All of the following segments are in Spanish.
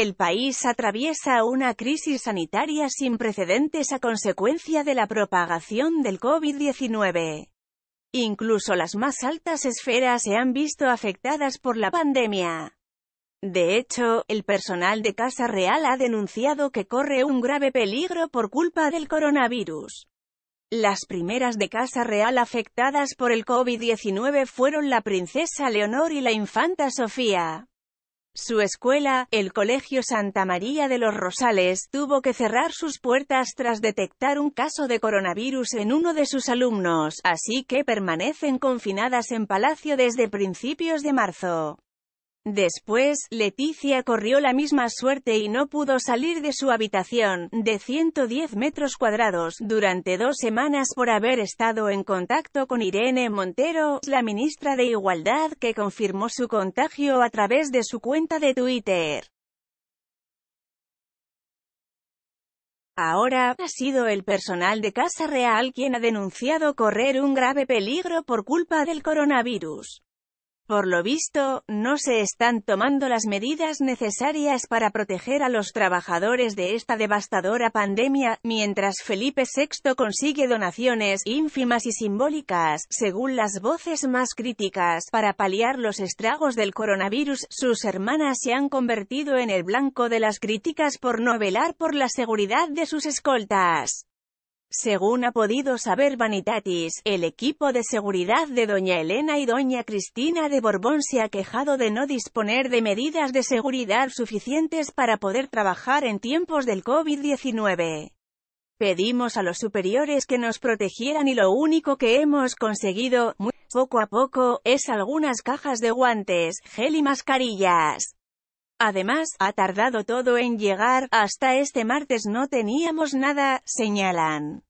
El país atraviesa una crisis sanitaria sin precedentes a consecuencia de la propagación del COVID-19. Incluso las más altas esferas se han visto afectadas por la pandemia. De hecho, el personal de Casa Real ha denunciado que corre un grave peligro por culpa del coronavirus. Las primeras de Casa Real afectadas por el COVID-19 fueron la princesa Leonor y la infanta Sofía. Su escuela, el Colegio Santa María de los Rosales, tuvo que cerrar sus puertas tras detectar un caso de coronavirus en uno de sus alumnos, así que permanecen confinadas en Palacio desde principios de marzo. Después, Leticia corrió la misma suerte y no pudo salir de su habitación, de 110 metros cuadrados, durante dos semanas por haber estado en contacto con Irene Montero, la ministra de Igualdad que confirmó su contagio a través de su cuenta de Twitter. Ahora, ha sido el personal de Casa Real quien ha denunciado correr un grave peligro por culpa del coronavirus. Por lo visto, no se están tomando las medidas necesarias para proteger a los trabajadores de esta devastadora pandemia, mientras Felipe VI consigue donaciones ínfimas y simbólicas, según las voces más críticas, para paliar los estragos del coronavirus, sus hermanas se han convertido en el blanco de las críticas por no velar por la seguridad de sus escoltas. Según ha podido saber Vanitatis, el equipo de seguridad de doña Elena y doña Cristina de Borbón se ha quejado de no disponer de medidas de seguridad suficientes para poder trabajar en tiempos del COVID-19. Pedimos a los superiores que nos protegieran y lo único que hemos conseguido, muy poco a poco, es algunas cajas de guantes, gel y mascarillas. Además, ha tardado todo en llegar, hasta este martes no teníamos nada, señalan.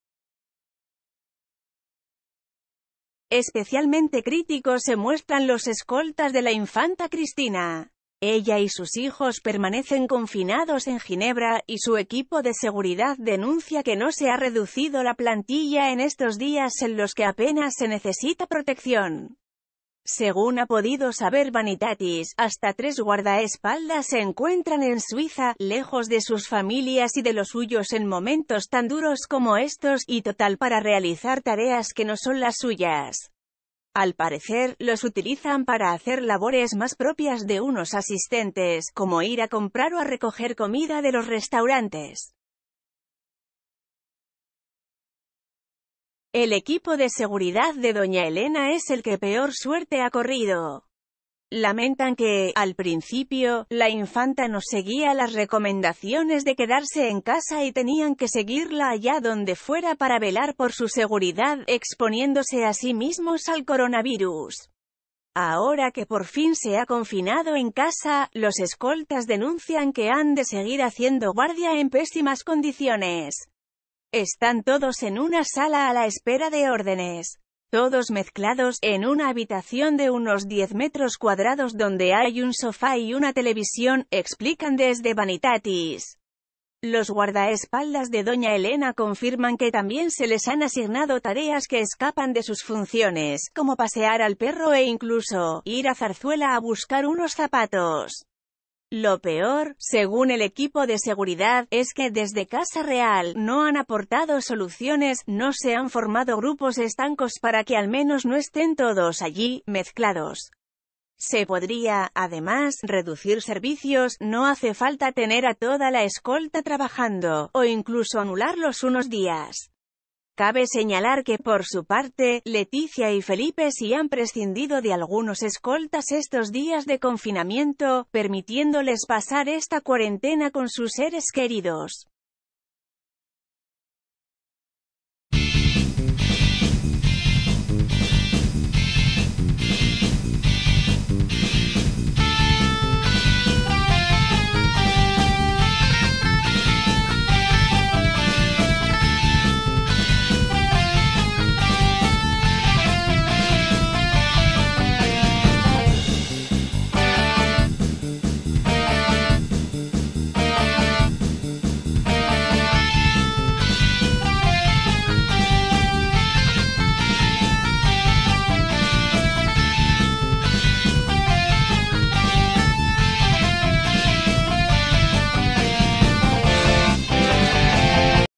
Especialmente críticos se muestran los escoltas de la infanta Cristina. Ella y sus hijos permanecen confinados en Ginebra, y su equipo de seguridad denuncia que no se ha reducido la plantilla en estos días en los que apenas se necesita protección. Según ha podido saber Vanitatis, hasta tres guardaespaldas se encuentran en Suiza, lejos de sus familias y de los suyos en momentos tan duros como estos, y total para realizar tareas que no son las suyas. Al parecer, los utilizan para hacer labores más propias de unos asistentes, como ir a comprar o a recoger comida de los restaurantes. El equipo de seguridad de Doña Elena es el que peor suerte ha corrido. Lamentan que, al principio, la infanta no seguía las recomendaciones de quedarse en casa y tenían que seguirla allá donde fuera para velar por su seguridad, exponiéndose a sí mismos al coronavirus. Ahora que por fin se ha confinado en casa, los escoltas denuncian que han de seguir haciendo guardia en pésimas condiciones. Están todos en una sala a la espera de órdenes. Todos mezclados, en una habitación de unos 10 metros cuadrados donde hay un sofá y una televisión, explican desde Vanitatis. Los guardaespaldas de Doña Elena confirman que también se les han asignado tareas que escapan de sus funciones, como pasear al perro e incluso, ir a Zarzuela a buscar unos zapatos. Lo peor, según el equipo de seguridad, es que desde Casa Real no han aportado soluciones, no se han formado grupos estancos para que al menos no estén todos allí, mezclados. Se podría, además, reducir servicios, no hace falta tener a toda la escolta trabajando, o incluso anularlos unos días. Cabe señalar que, por su parte, Leticia y Felipe sí han prescindido de algunos escoltas estos días de confinamiento, permitiéndoles pasar esta cuarentena con sus seres queridos.